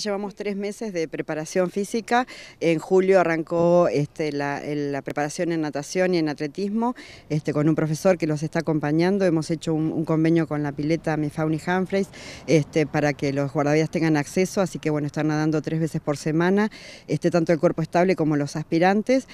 Llevamos tres meses de preparación física. En julio arrancó este, la, preparación en natación y en atletismo este, con un profesor que los está acompañando. Hemos hecho un, convenio con la pileta Mifauni Humphreys este, para que los guardavidas tengan acceso. Así que bueno, están nadando tres veces por semana, este, tanto el cuerpo estable como los aspirantes.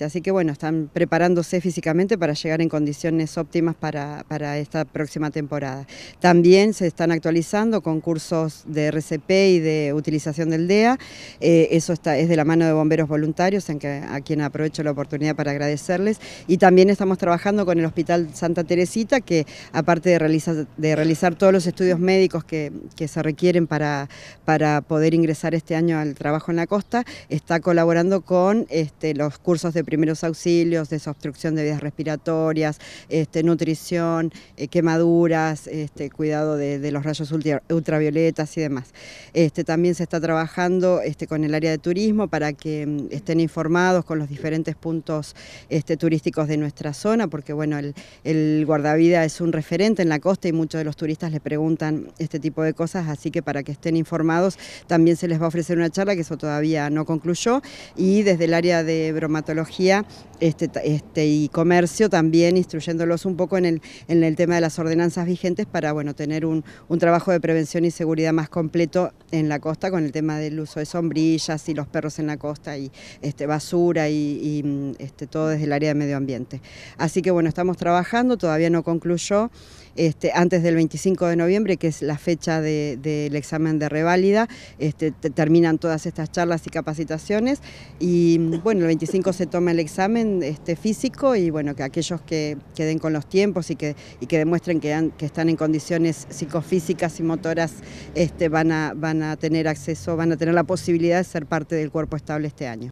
así que bueno, están preparándose físicamente para llegar en condiciones óptimas para, para esta próxima temporada. También se están actualizando con cursos de RCP y de utilización del DEA. Eh, eso está, es de la mano de bomberos voluntarios, en a quien aprovecho la oportunidad para agradecerles. Y también estamos trabajando con el Hospital Santa Teresita, que aparte de realizar, de realizar todos los estudios médicos que, se requieren para, para poder ingresar este año al trabajo en la costa, está colaborando con este, los cursos de primeros auxilios, desobstrucción de vías respiratorias, este, nutrición, eh, quemaduras, este, cuidado de, los rayos ultravioletas y demás. Este, también se está trabajando este, con el área de turismo para que mm, estén informados con los diferentes puntos este, turísticos de nuestra zona, porque bueno, el, el guardavida es un referente en la costa y muchos de los turistas le preguntan este tipo de cosas, así que para que estén informados también se les va a ofrecer una charla que eso todavía no concluyó y desde el área de bromatología este, este, y comercio también instruyéndolos un poco en el, en el tema de las ordenanzas vigentes para bueno, tener un, trabajo de prevención y seguridad más completo en la costa con el tema del uso de sombrillas y los perros en la costa y este, basura y, mm, este, todo desde el área de medio ambiente. Así que bueno, estamos trabajando, todavía no concluyó. Este, antes del 25 de noviembre, que es la fecha del examen de reválida, este, terminan todas estas charlas y capacitaciones y mm, bueno, el 25 se toma el examen este, físico y bueno, que aquellos que queden con los tiempos y que, que demuestren que, están en condiciones psicofísicas y motoras este, van, a, van a tener acceso, van a tener la posibilidad de ser parte del cuerpo estable este año.